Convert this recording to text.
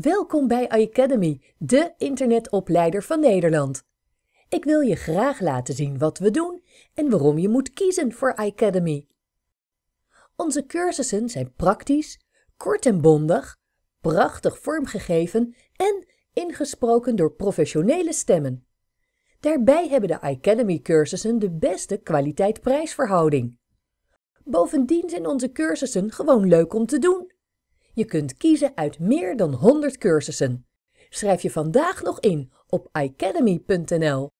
Welkom bij iAcademy, de internetopleider van Nederland. Ik wil je graag laten zien wat we doen en waarom je moet kiezen voor iAcademy. Onze cursussen zijn praktisch, kort en bondig, prachtig vormgegeven en ingesproken door professionele stemmen. Daarbij hebben de iAcademy cursussen de beste kwaliteit-prijsverhouding. Bovendien zijn onze cursussen gewoon leuk om te doen. Je kunt kiezen uit meer dan 100 cursussen. Schrijf je vandaag nog in op academy.nl.